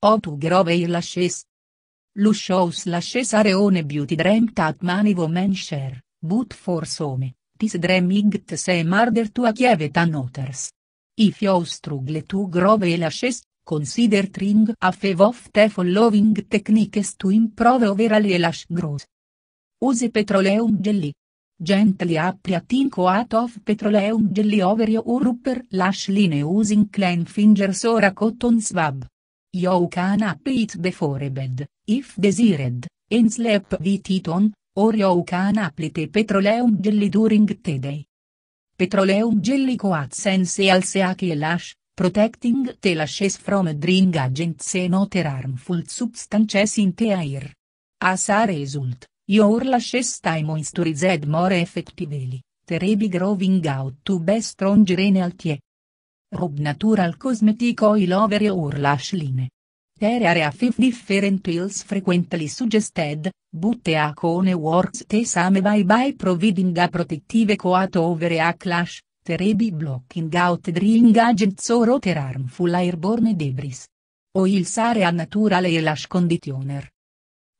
O tu Grove lasces. Lu Lashes lasces areone beauty dream that mani women share, but for some, tis dream igt seem harder to achieve than others. If you struggle tu grove grow lasces, consider tring a few of the following techniques to improve over overall lash growth. Use petroleum jelly. Gently apply a tin coat of petroleum jelly over your upper lash line using clean fingers or a cotton swab. You can apply it before bed, if desired, and sleep with it on, or you can apply the petroleum jelly during the day. Petroleum jelly coats essential lash, protecting the lashes from drink agents and other harmful substances in the air. As a result, your lashes stay moisturized more effectively, terribly growing out to be stronger and healthier. Rub Natural Cosmetic Oil Over Your Lash Line. Tere are 5 different oils frequently suggested, but a cone works the same by by providing a protective coat over a clash, terebi blocking out drying agents or other harmful airborne debris. Oils are a natural e lash conditioner.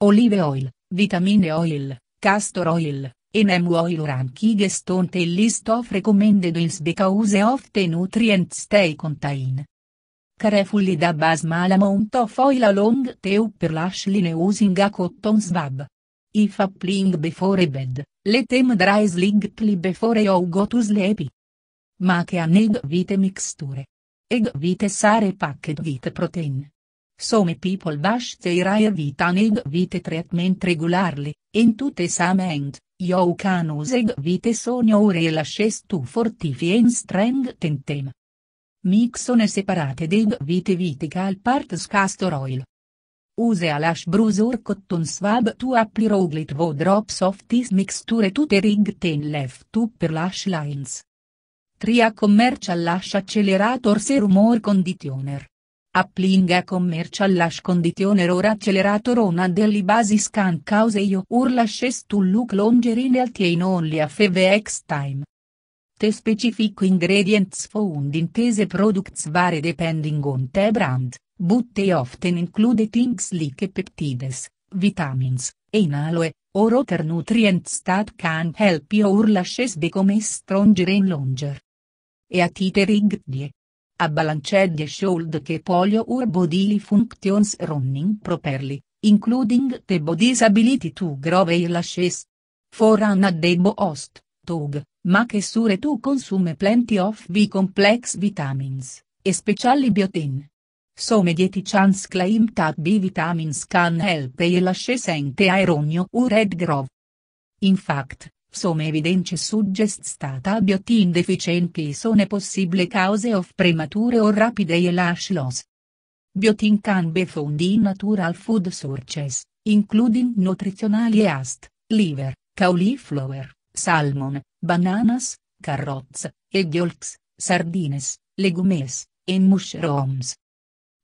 Olive oil, vitamine oil, castor oil, in MOILOR Ranking the list of recommended oils because of the nutrient stay contain. Carefully da base mal amount of oil along the upper lash line using a cotton swab. If applying before bed, let them dry slightly before you go to sleep. Make an egg with mixture. Egg with sare packed with protein. Some people wash their hair with an egg with treatment regularly, in tutte some end. Io can useg viteson ore e lasces tu fortifien streng tentem. Mixone separate deg vite vitica al parts castor oil. Use a lash brusur cotton swab tu appli roglit vo drops of this mixture tutte rig ten left tu per lash lines. Tria commercial lash accelerator serum or conditioner. Applinga commercial las conditioner ora accelerator una degli basis can cause io urlashes to look longer longerine altie only a FVX time. Te specific ingredients found in tese products vary depending on the brand, but they often include things like peptides, vitamins, enaloe, or other nutrients that can help your lashes become stronger and longer. E a titerig die. Abalanched the should che polio ur bodily functions running properly, including the body's ability to grow hair lashes. For an addebo host, tog, che sure tu consume plenty of B-complex vitamins, especially biotin. Some chance claim that B vitamins can help hair lashes and hair on your head grow. In fact, Some evidence suggests that biotin deficiency sono possibili cause of premature or rapid hair loss. Biotin can be found in natural food sources, including nutritional yeast, liver, cauliflower, salmon, bananas, carrots, egg yolks, sardines, legumes, and mushrooms.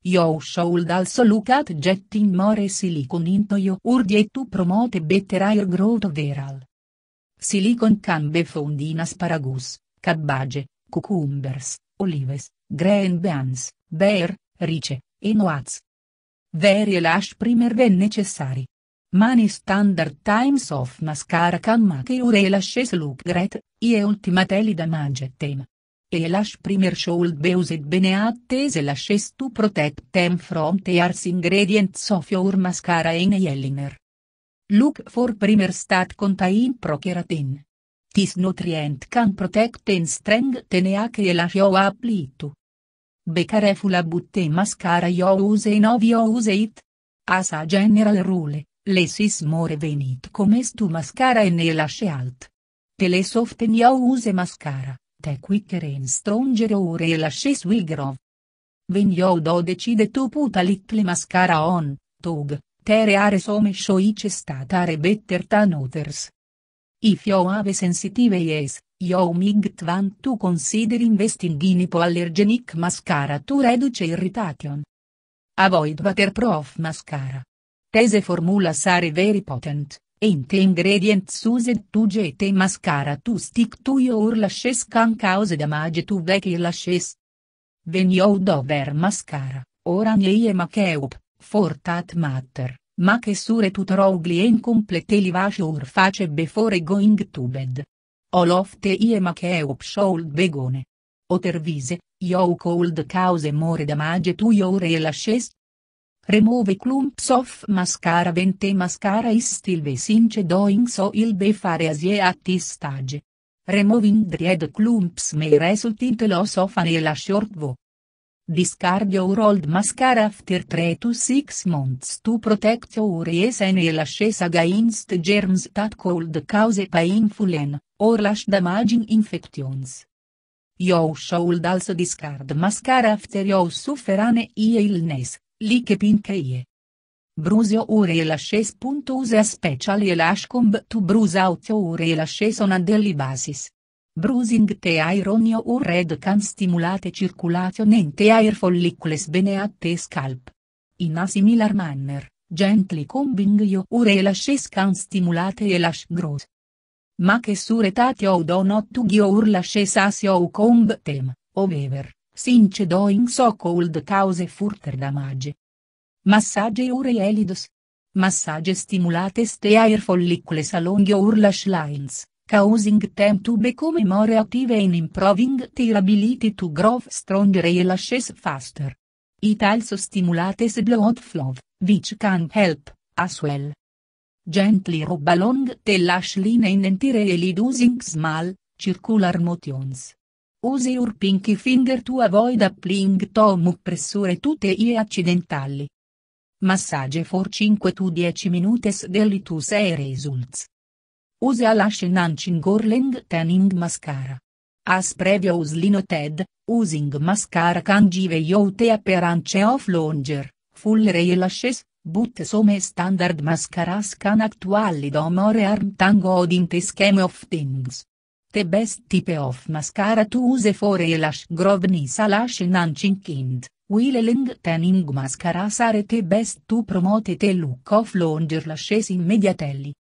You should also look at getting more silicon into your urdi to promote better hair growth overall. Silicon Cambe Fondina asparagus, Cabbage, Cucumbers, Olives, Green Beans, Bear, Rice, e Noaz. Veri e lash primer ven necessari. Mani standard times of mascara camma che ure lasces look great, ie ultimateli da magettem. E lash primer should be used bene attese lasces to protect them from the tears ingredients of your mascara e nail Look for primer stat contain procheratin. This nutrient can protect and strengthen acne show apply to. Be careful about mascara you use and of you use it. As a general rule, less is more when it comes to mascara and lash alt. The less often you use mascara, the quicker and stronger your lashes will grow. When you do decide to put a little mascara on, tug, Tere are some shoice statare better than others. If you have sensitive eyes, you might want to consider investing in hypoallergenic mascara to reduce irritation. Avoid waterproof mascara. These formulas are very potent, and ingredients used to get a mascara to stick to your lashes can cause damage to back lashes. When you dover mascara, or an eye makeup, Fortat matter, ma che sure tutorogli en complete livash ur face before going to bed. Olofte ie ma che upshold should begone. Otervise, you cold cause more damage to your elashes. Remove clumps of mascara vente mascara is still vesince doing so il befare asie at this stage. Removing dread clumps may result in the loss of an elashort vo. Discard your old mascara after 3 to 6 months to protect your ears and lashes against germs that could cause painful and, or lash damaging infections. You should also discard mascara after you suffer an eye illness, like pink eye. Bruise your eyelashes. Use a special eyelash comb to bruise out your eyelashes on a daily basis. Bruising te iron your red can stimulate circulation and air follicles beneath scalp. In a similar manner, gently combing yo your lashes can stimulate a lash growth. Make sure that you do not tug your lashes as you comb tem, however, since doing so cold cause furter damage. Massage your elidos. Massage stimulate ste air follicles along your lash lines causing them to become more active and improving their ability to grow stronger and lashes faster. It also stimulates blood flow, which can help, as well. Gently rub along the lash line and entirely using small, circular motions. Use your pinky finger to avoid applying too much pressure to the accidentally. Massage for 5 to 10 minutes daily to see results. Use Alash Gorland Tanning Mascara. As previously noted, using mascara can give you the appearance of longer, full eyelashes, but some standard mascaras can actually do more harm than good in the scheme of things. The best type of mascara to use for eyelash growth is lash enhancing kind, while lengthening mascara are the best to promote the look of longer lashes immediately.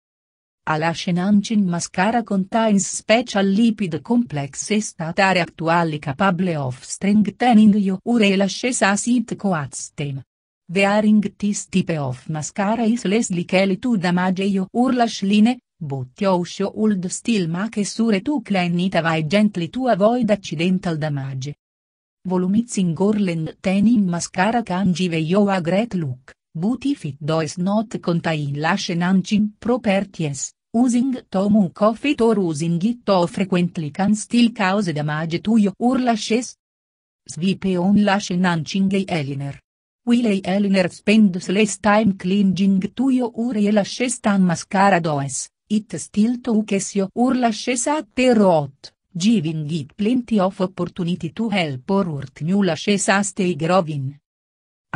Alaxenancin mascara con contains special lipid complexes that are actually capable of strengthening your urelaceous acid coatstem. Wearing this type of mascara is less likely to damage your urlashline, but you should still make sure to clean it away gently to avoid accidental damage. Volumizing Gorland Tenin Mascara can give you a great look. Butifit does not contain lashenanching properties, using tomu coffee off it or using it to frequently can still cause damage to your lashes. Swipe on lashenanching eyeliner. Will eyeliner spend less time clinging to your lashes than mascara does, it still touches your lashes at the root giving it plenty of opportunity to help or hurt new lashes as they growing.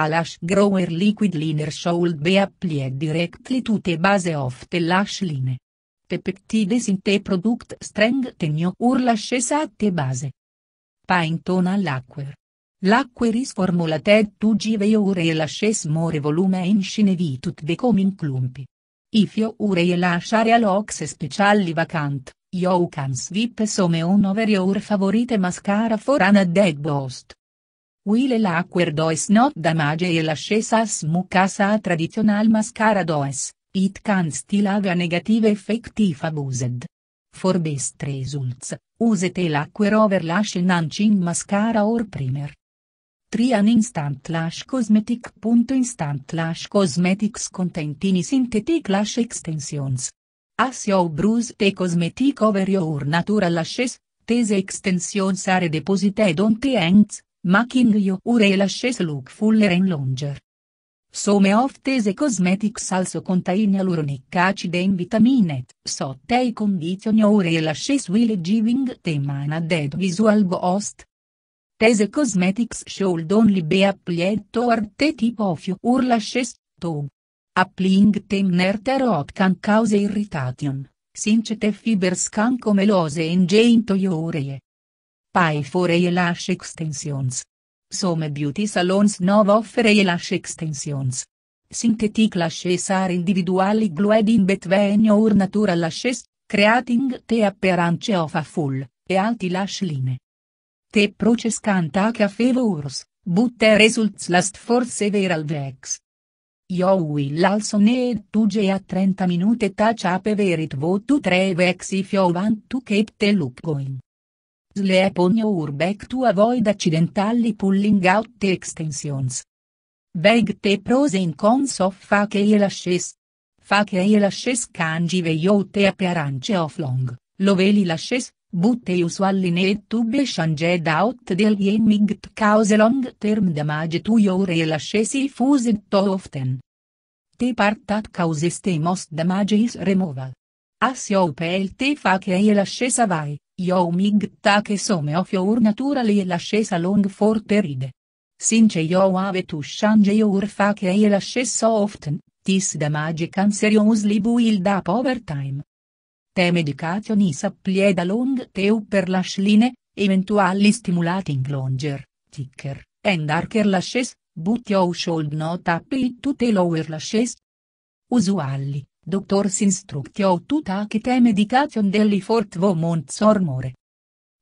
A lash grower liquid liner should be applied directly to the base of the lash line. The peptides in the product strengthen your lashes at the base. Paint on a lacquer. Lacquer is formulated to give your lashes more volume and shine to the coming clumpy. If your lash area looks specially vacant, you can sweep some on over your favorite mascara for an added boost. Will l'acquer does not damage e l'ascesas mucasa a traditional mascara does, it can still have a negative effect if abused. For best results, usate l'acquer over lash enhancing mascara or primer. 3 instant lash cosmetic. Instant lash cosmetics contentini synthetic lash extensions. As your bruise the cosmetic over your natural lashes, these extensions are deposited on the ends, Making Your Eyelashes Look Fuller and Longer. Some of these cosmetics also contain hyaluronic acid and vitaminate, so they condition your eyelashes while giving them an added visual boost. These cosmetics should only be applied toward the tip of your lashes, too. Applying them near the root can cause irritation, since the fibers can come lose and join to your eye. Pay for eyelash extensions. Some beauty salons now offer eyelash extensions. Synthetic lashes are individually glued in between your natural lashes, creating the appearance of a full, e alti lash line. The process can take a few hours, but the results last for several weeks. You will also need to a 30 minute touch up every 2 to 3 weeks if you want to keep the look going le Sleepon urbec to avoid accidentally pulling out the extensions. Beg te pros in cons of facile lashes. Facile lashes cangive you te appearance of long, loveli lashes, but usually need to be changed out the alien cause long term damage to your lashes if used too often. Te part that causes the most damage is removal. As te fa che e l'ascesa vai, io mig ta che some of your naturali e l'ascesa long for peride. Since io ave to change your fa che e l'ascesa often, this damage can seriously build up over time. Te medication is applied long te per l'ashline, eventually stimulating longer, ticker, and darker lashes, but you should not apply to the lower lashes. Usually, Doctors Instructio che te medication deli fort vomonts months or more.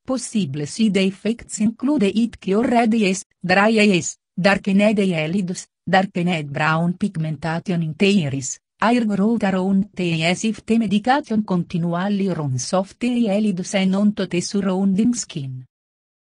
Possible side effects include it cure red eyes, dry eyes, darkened eyelids, darkened brown pigmentation in the iris, air growth around the eyes if the medication continually runs off the eyelids and onto the surrounding skin.